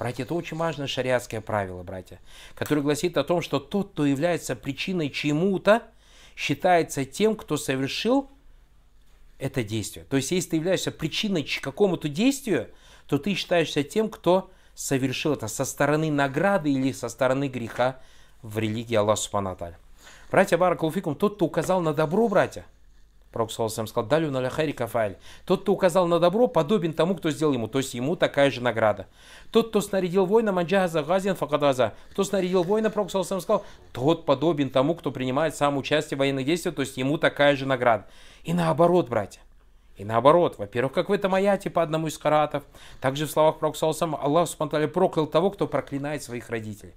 Братья, это очень важное шариатское правило, братья, которое гласит о том, что тот, кто является причиной чему-то, считается тем, кто совершил это действие. То есть, если ты являешься причиной какому-то действию, то ты считаешься тем, кто совершил это со стороны награды или со стороны греха в религии Аллаха Субхану Братья Баракулуфикум, тот, кто указал на добро, братья, Пророк Саласам сказал, «Далю на ляхари кафаль». Тот, кто указал на добро, подобен тому, кто сделал ему, то есть ему такая же награда. Тот, кто снарядил воина, манджаза газин факадаза. Кто снарядил воина, Пророк Саласам сказал, тот подобен тому, кто принимает сам участие в военных действиях, то есть ему такая же награда. И наоборот, братья. И наоборот, во-первых, как в этом аяте по одному из каратов, также в словах Пророка Саласам Аллах спонтали проклял того, кто проклинает своих родителей.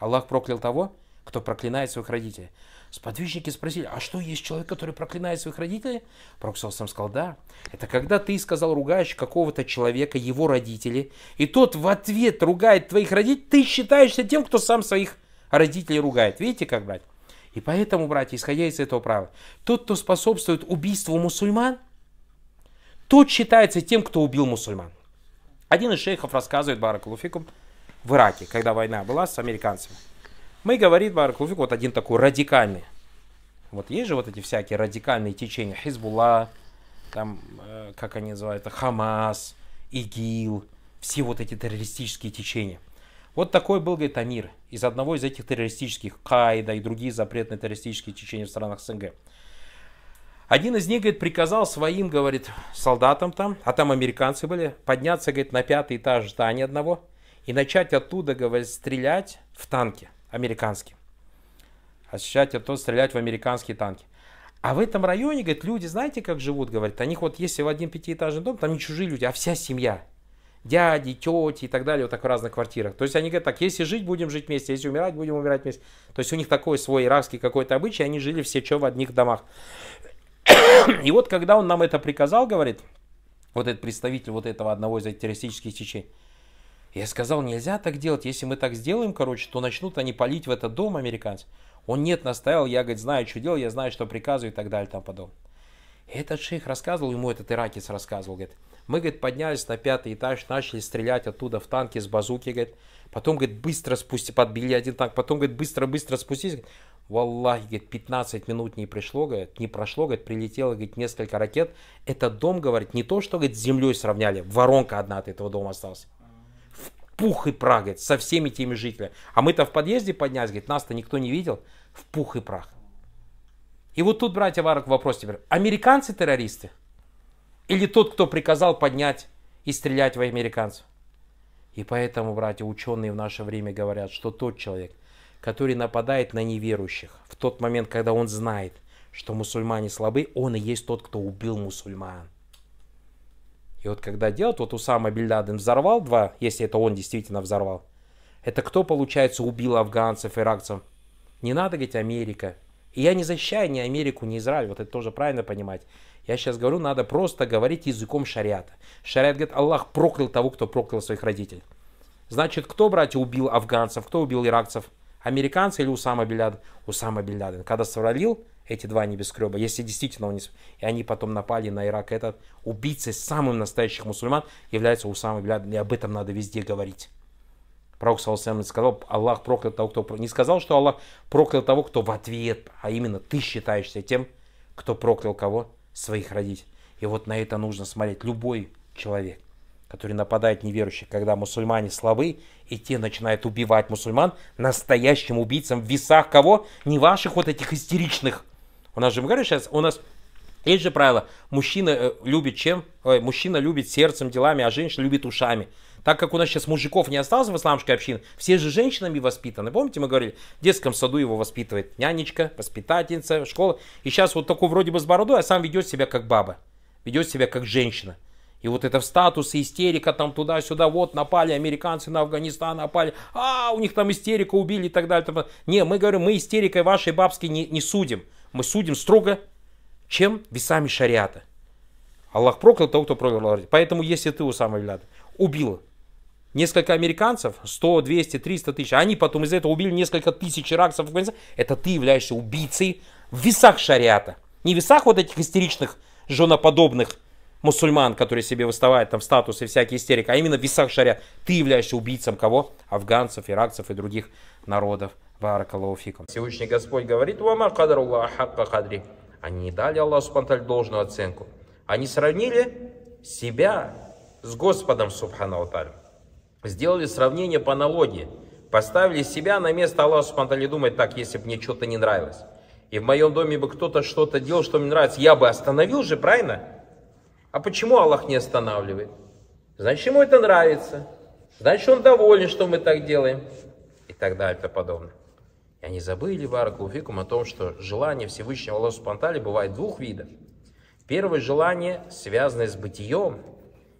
Аллах проклял того, кто проклинает своих родителей. Сподвижники спросили, а что есть человек, который проклинает своих родителей? Пророк сам сказал, да. Это когда ты сказал, ругаешь какого-то человека, его родители, и тот в ответ ругает твоих родителей, ты считаешься тем, кто сам своих родителей ругает. Видите, как, брать? И поэтому, братья, исходя из этого правила, тот, кто способствует убийству мусульман, тот считается тем, кто убил мусульман. Один из шейхов рассказывает Баракалуфикум в Ираке, когда война была с американцами. Мы, говорит Барак Луфик, вот один такой радикальный. Вот есть же вот эти всякие радикальные течения. Хизбулла, там, э, как они называют, Хамас, ИГИЛ, все вот эти террористические течения. Вот такой был, говорит, Амир из одного из этих террористических, Каида и другие запретные террористические течения в странах СНГ. Один из них, говорит, приказал своим, говорит, солдатам там, а там американцы были, подняться, говорит, на пятый этаж здания одного и начать оттуда, говорит, стрелять в танки американские, Ощущать а то стрелять в американские танки. А в этом районе, говорит, люди, знаете, как живут, говорит, у них вот если в один пятиэтажный дом, там не чужие люди, а вся семья. Дяди, тети и так далее, вот так в разных квартирах. То есть они говорят так, если жить, будем жить вместе, если умирать, будем умирать вместе. То есть у них такой свой иракский какой-то обычай, они жили все что в одних домах. И вот когда он нам это приказал, говорит, вот этот представитель вот этого одного из этих террористических течений, я сказал, нельзя так делать, если мы так сделаем, короче, то начнут они палить в этот дом, американцы. Он нет, настаивал, я, говорит, знаю, что делал, я знаю, что приказываю и так далее, там подобное. Этот шейх рассказывал, ему этот иракец рассказывал, говорит, мы, говорит, поднялись на пятый этаж, начали стрелять оттуда в танки с базуки, говорит, потом, говорит, быстро спусти, подбили один танк, потом, говорит, быстро-быстро спустись, говорит, Валлахи, говорит, 15 минут не пришло, говорит, не прошло, говорит, прилетело, говорит, несколько ракет. Этот дом, говорит, не то, что, говорит, с землей сравняли, воронка одна от этого дома осталась пух и прах, говорит, со всеми теми жителями. А мы-то в подъезде поднялись, говорит, нас-то никто не видел, в пух и прах. И вот тут, братья Варок, вопрос теперь. Американцы террористы? Или тот, кто приказал поднять и стрелять в американцев? И поэтому, братья, ученые в наше время говорят, что тот человек, который нападает на неверующих в тот момент, когда он знает, что мусульмане слабы, он и есть тот, кто убил мусульман вот когда делают, вот Усама Бен Ладен взорвал два, если это он действительно взорвал, это кто, получается, убил афганцев, иракцев? Не надо говорить Америка. И я не защищаю ни Америку, ни Израиль, вот это тоже правильно понимать. Я сейчас говорю, надо просто говорить языком шариата. Шариат говорит, Аллах проклял того, кто проклял своих родителей. Значит, кто, братья, убил афганцев, кто убил иракцев? Американцы или Усама Бен Усама Бен Когда свалил эти два небескреба. если действительно они, и они потом напали на Ирак, этот убийцей самым настоящих мусульман является Усама Бен и об этом надо везде говорить. Пророк Саусам сказал, Аллах проклят того, кто... Не сказал, что Аллах проклял того, кто в ответ, а именно ты считаешься тем, кто проклял кого? Своих родителей. И вот на это нужно смотреть. Любой человек, который нападает неверующих, когда мусульмане слабы, и те начинают убивать мусульман, настоящим убийцам в весах кого? Не ваших вот этих истеричных у нас же, мы говорим сейчас, у нас есть же правило, мужчина э, любит чем? Ой, мужчина любит сердцем, делами, а женщина любит ушами. Так как у нас сейчас мужиков не осталось в исламской общине, все же женщинами воспитаны. Помните, мы говорили, в детском саду его воспитывает нянечка, воспитательница, школа. И сейчас вот такой вроде бы с бородой, а сам ведет себя как баба, ведет себя как женщина. И вот это в статус, истерика там туда-сюда, вот напали американцы на Афганистан, напали, а у них там истерика убили и так далее. Не, мы говорим, мы истерикой вашей бабской не, не судим мы судим строго, чем весами шариата. Аллах проклял того, кто проклял Поэтому если ты, Усама Бен убил несколько американцев, 100, 200, 300 тысяч, а они потом из-за этого убили несколько тысяч иракцев это ты являешься убийцей в весах шариата. Не в весах вот этих истеричных, женоподобных мусульман, которые себе выставляют там статусы всякие истерика, а именно в весах шариата. Ты являешься убийцем кого? Афганцев, иракцев и других народов. Баракалауфикум. Всевышний Господь говорит, «Вама кадрулла хакка кадри». Они не дали Аллаху Субхану должную оценку. Они сравнили себя с Господом Субхану Сделали сравнение по аналогии. Поставили себя на место Аллаха Субхану и думает, так, если бы мне что-то не нравилось. И в моем доме бы кто-то что-то делал, что мне нравится. Я бы остановил же, правильно? А почему Аллах не останавливает? Значит, ему это нравится. Значит, он доволен, что мы так делаем. И так далее и тому подобное. И они забыли, Бараку Фикум, о том, что желание Всевышнего Аллаха Субтитры бывает двух видов. Первое желание, связанное с бытием,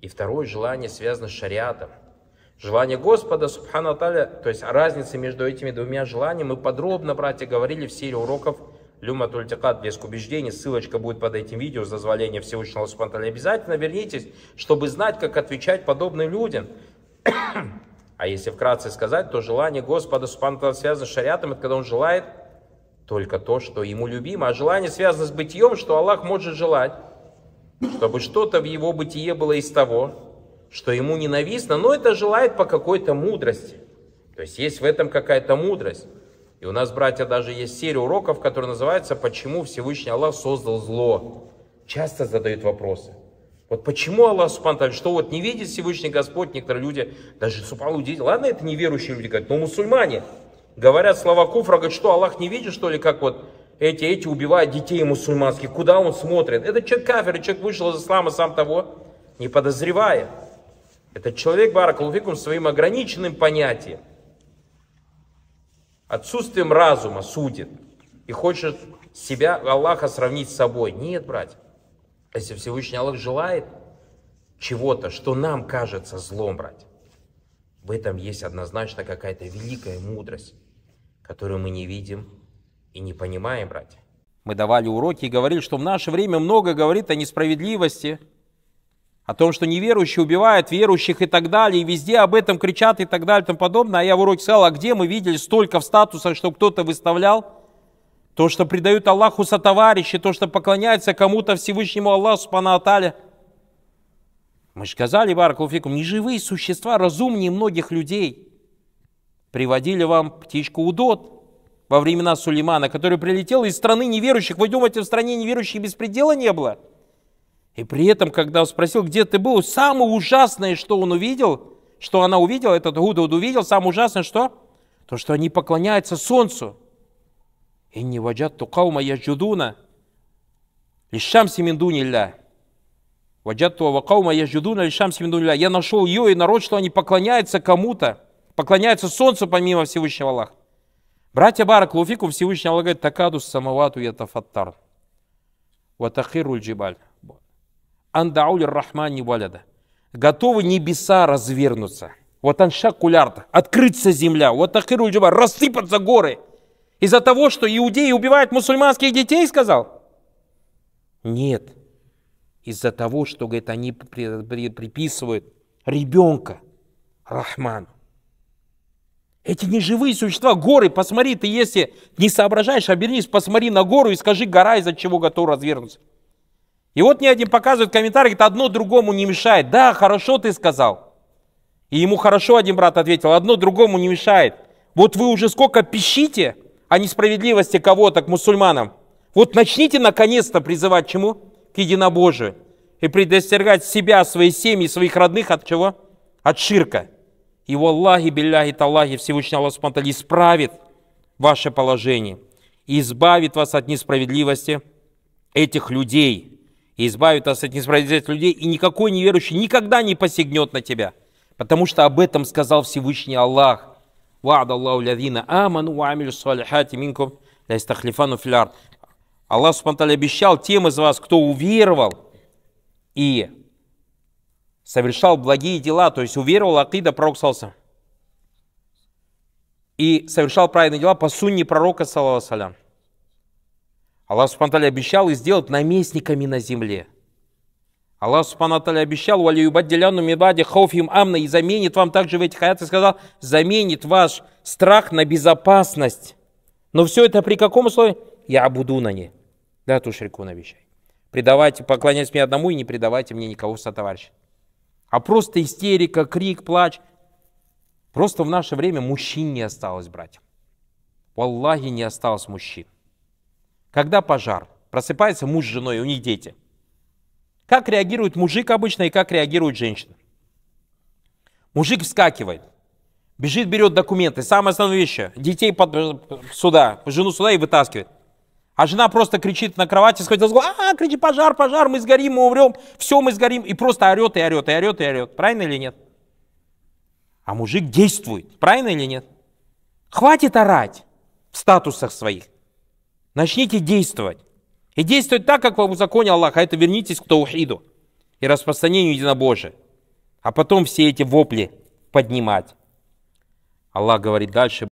и второе желание, связано с шариатом. Желание Господа, Субхану Аталя, то есть разница между этими двумя желаниями, мы подробно, братья, говорили в серии уроков Люма Тультикат, блеск убеждений, ссылочка будет под этим видео с дозволения Всевышнего Аллаха Аталя. Обязательно вернитесь, чтобы знать, как отвечать подобным людям. А если вкратце сказать, то желание Господа Субхану связано с шариатом, это когда он желает только то, что ему любимо. А желание связано с бытием, что Аллах может желать, чтобы что-то в его бытие было из того, что ему ненавистно, но это желает по какой-то мудрости. То есть есть в этом какая-то мудрость. И у нас, братья, даже есть серия уроков, которая называется «Почему Всевышний Аллах создал зло?» Часто задают вопросы. Вот почему Аллах Субхану что вот не видит Всевышний Господь, некоторые люди, даже Субхану дети, ладно, это неверующие люди, говорят, но мусульмане. Говорят слова куфра, говорят, что Аллах не видит, что ли, как вот эти, эти убивают детей мусульманских, куда он смотрит? Это человек кафир, человек вышел из ислама, сам того не подозревая. Это человек, баракалуфикум, своим ограниченным понятием, отсутствием разума судит и хочет себя, Аллаха, сравнить с собой. Нет, братья. Если Всевышний Аллах желает чего-то, что нам кажется злом, брать, в этом есть однозначно какая-то великая мудрость, которую мы не видим и не понимаем, братья. Мы давали уроки и говорили, что в наше время много говорит о несправедливости, о том, что неверующие убивают верующих и так далее, и везде об этом кричат и так далее и тому подобное. А я в уроке сказал, а где мы видели столько в статусах, что кто-то выставлял то, что предают Аллаху сотоварищи, то, что поклоняются кому-то Всевышнему Аллаху Субхану Мы же сказали, Баракулфикум, неживые существа разумнее многих людей. Приводили вам птичку Удот во времена Сулеймана, который прилетел из страны неверующих. Вы думаете, в стране неверующих беспредела не было? И при этом, когда он спросил, где ты был, самое ужасное, что он увидел, что она увидела, этот Удод увидел, самое ужасное, что? То, что они поклоняются солнцу. «Инни ваджатту каума яджудуна лишамси мин дунилля». Ваджатту ва каума яджудуна лишамси мин Я нашел ее и народ, что они поклоняются кому-то, поклоняются солнцу помимо Всевышнего Аллаха. Братья Барак Луфику Всевышний Аллах говорит, «Такаду самавату ятафаттар». Ватахиру джибаль. Андауль рахмани валяда. Готовы небеса развернуться. Вот анша кулярта. Открыться земля. Вот ахиру джибаль. Рассыпаться горы. Из-за того, что иудеи убивают мусульманских детей, сказал? Нет. Из-за того, что, говорит, они приписывают ребенка Рахману. Эти неживые существа, горы, посмотри, ты если не соображаешь, обернись, посмотри на гору и скажи, гора из-за чего готова развернуться. И вот мне один показывает комментарий, говорит, одно другому не мешает. Да, хорошо ты сказал. И ему хорошо один брат ответил, одно другому не мешает. Вот вы уже сколько пищите, о несправедливости кого-то к мусульманам. Вот начните наконец-то призывать чему? К единобожию. И предостерегать себя, свои семьи, своих родных от чего? От ширка. И в Аллахе, Билляхи, Таллахи, Всевышний Аллах Субтитры исправит ваше положение и избавит вас от несправедливости этих людей. И избавит вас от несправедливости людей, и никакой неверующий никогда не посягнет на тебя. Потому что об этом сказал Всевышний Аллах. وعد Аллаху الذين آمنوا وعملوا الصالحات منكم لا يستخلفن في الأرض Аллах Субтитры обещал тем из вас, кто уверовал и совершал благие дела, то есть уверовал Акида пророк Салса, и совершал правильные дела по сунне пророка, саллаху Аллах Субтитры обещал и сделать наместниками на земле – Аллах Субхану Аталя обещал, «Валиюбаддиляну мибади хауфим амна» и заменит вам также в этих аятах, сказал, заменит ваш страх на безопасность. Но все это при каком условии? Я буду на ней. Да, тушрику навещай. Предавайте, поклоняйтесь мне одному и не предавайте мне никого со сотоварища. А просто истерика, крик, плач. Просто в наше время мужчин не осталось, братья. В Аллахе не осталось мужчин. Когда пожар, просыпается муж с женой, у них дети. Как реагирует мужик обычно и как реагирует женщина? Мужик вскакивает, бежит, берет документы, самое основное вещь, детей под, э, сюда, жену сюда и вытаскивает. А жена просто кричит на кровати, сходит за а, кричи, пожар, пожар, мы сгорим, мы умрем, все, мы сгорим, и просто орет, и орет, и орет, и орет. Правильно или нет? А мужик действует, правильно или нет? Хватит орать в статусах своих. Начните действовать. И действовать так, как вам узаконил Аллах, а это вернитесь к таухиду и распространению единобожия. А потом все эти вопли поднимать. Аллах говорит дальше,